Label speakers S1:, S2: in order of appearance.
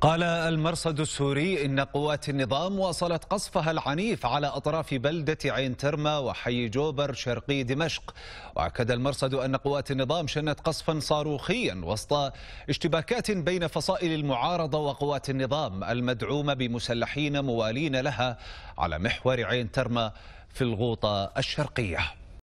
S1: قال المرصد السوري إن قوات النظام واصلت قصفها العنيف على أطراف بلدة عين ترما وحي جوبر شرقي دمشق وأكد المرصد أن قوات النظام شنت قصفا صاروخيا وسط اشتباكات بين فصائل المعارضة وقوات النظام المدعومة بمسلحين موالين لها على محور عين ترما في الغوطة الشرقية